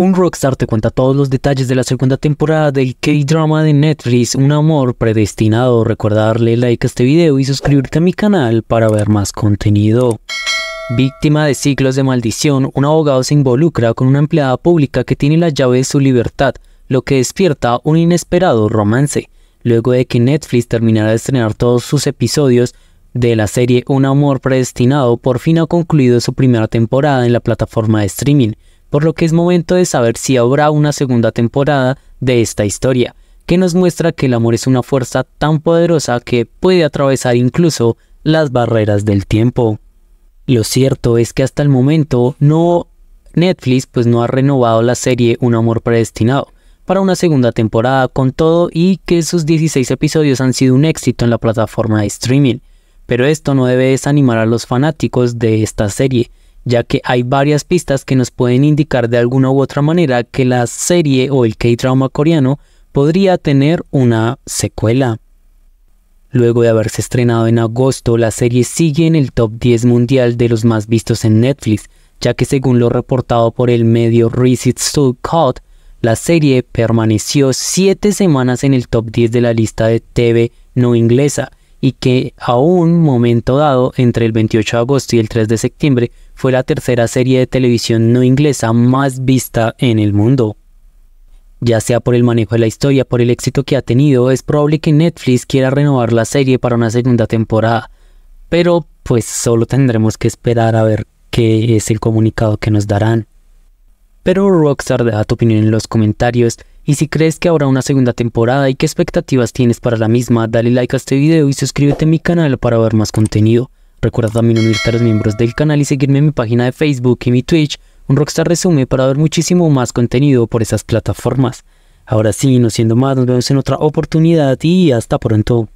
Un rockstar te cuenta todos los detalles de la segunda temporada del K-drama de Netflix, Un amor predestinado. Recuerda darle like a este video y suscribirte a mi canal para ver más contenido. Víctima de ciclos de maldición, un abogado se involucra con una empleada pública que tiene la llave de su libertad, lo que despierta un inesperado romance. Luego de que Netflix terminara de estrenar todos sus episodios, de la serie Un amor predestinado por fin ha concluido su primera temporada en la plataforma de streaming por lo que es momento de saber si habrá una segunda temporada de esta historia, que nos muestra que el amor es una fuerza tan poderosa que puede atravesar incluso las barreras del tiempo. Lo cierto es que hasta el momento no Netflix pues no ha renovado la serie Un amor predestinado para una segunda temporada con todo y que sus 16 episodios han sido un éxito en la plataforma de streaming. Pero esto no debe desanimar a los fanáticos de esta serie, ya que hay varias pistas que nos pueden indicar de alguna u otra manera que la serie o el K-drama coreano podría tener una secuela. Luego de haberse estrenado en agosto, la serie sigue en el top 10 mundial de los más vistos en Netflix, ya que según lo reportado por el medio Reset Soul Caught, la serie permaneció 7 semanas en el top 10 de la lista de TV no inglesa, y que a un momento dado, entre el 28 de agosto y el 3 de septiembre, fue la tercera serie de televisión no inglesa más vista en el mundo. Ya sea por el manejo de la historia, por el éxito que ha tenido, es probable que Netflix quiera renovar la serie para una segunda temporada, pero pues solo tendremos que esperar a ver qué es el comunicado que nos darán. Pero Rockstar, deja tu opinión en los comentarios, y si crees que habrá una segunda temporada y qué expectativas tienes para la misma, dale like a este video y suscríbete a mi canal para ver más contenido. Recuerda también unirte a los miembros del canal y seguirme en mi página de Facebook y mi Twitch, un Rockstar Resume, para ver muchísimo más contenido por esas plataformas. Ahora sí, no siendo más, nos vemos en otra oportunidad y hasta pronto.